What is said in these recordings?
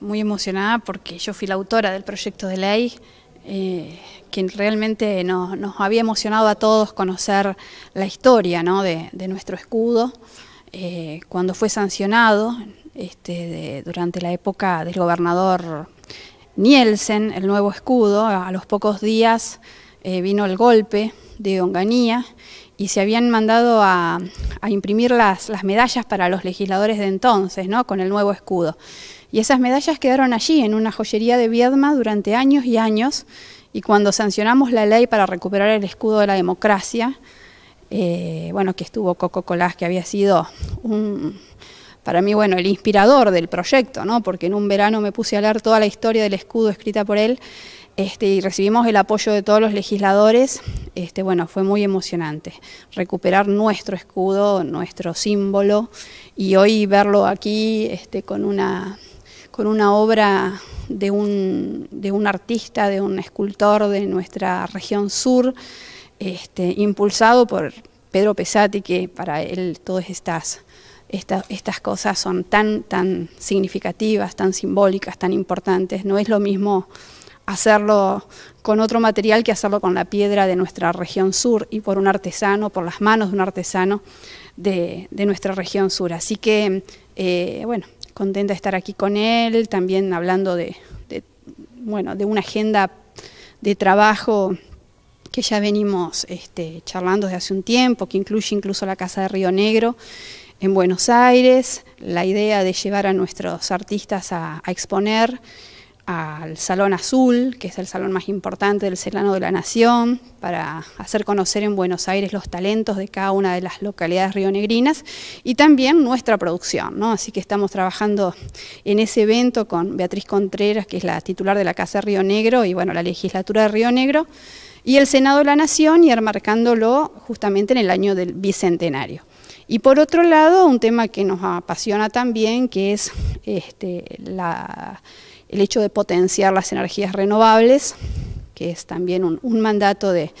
muy emocionada porque yo fui la autora del proyecto de ley, eh, quien realmente nos, había emocionado a todos conocer la historia ¿no? de, nuestro escudo. Eh, cuando fue sancionado este, durante la época del gobernador Nielsen, el nuevo escudo, a, los pocos días eh, vino el golpe de Onganía y se habían mandado a, imprimir las, medallas para los legisladores de entonces, ¿no? con el nuevo escudo. Y esas medallas quedaron allí, en una joyería de Viedma, durante años y años, y cuando sancionamos la ley para recuperar el escudo de la democracia, eh, bueno, que estuvo Coco Colás, que había sido para mí, bueno, el inspirador del proyecto, ¿no? porque en un verano me puse a leer toda la historia del escudo escrita por él, este, y recibimos el apoyo de todos los legisladores, este, bueno, fue muy emocionante. Recuperar nuestro escudo, nuestro símbolo, y hoy verlo aquí este, con, una, con una obra de un, artista, de un escultor de nuestra región sur, este, impulsado por Pedro Pesati, que para él todas estas, estas cosas son tan, tan significativas, tan simbólicas, tan importantes. No es lo mismo hacerlo con otro material que hacerlo con la piedra de nuestra región sur y por un artesano, por las manos de un artesano de, nuestra región sur. Así que, eh, bueno, contenta de estar aquí con él, también hablando de, bueno, de una agenda de trabajo que ya venimos este, charlando desde hace un tiempo, que incluye incluso la Casa de Río Negro en Buenos Aires, la idea de llevar a nuestros artistas a exponer al Salón Azul, que es el salón más importante del Celano de la Nación, para hacer conocer en Buenos Aires los talentos de cada una de las localidades rionegrinas y también nuestra producción. Así que estamos trabajando en ese evento con Beatriz Contreras, que es la titular de la Casa de Río Negro y bueno, la legislatura de Río Negro, y el Senado de la Nación y armarcándolo justamente en el año del Bicentenario. Y por otro lado, un tema que nos apasiona también, que es este, el hecho de potenciar las energías renovables, que es también un, mandato de,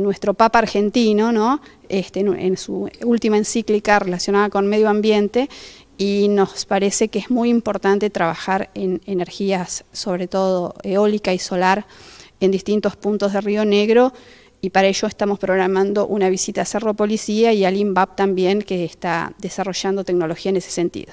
nuestro Papa argentino, ¿no? Este, en su última encíclica relacionada con medio ambiente, y nos parece que es muy importante trabajar en energías, sobre todo eólica y solar, en distintos puntos de Río Negro y para ello estamos programando una visita a Cerro Policía y al INVAP también que está desarrollando tecnología en ese sentido.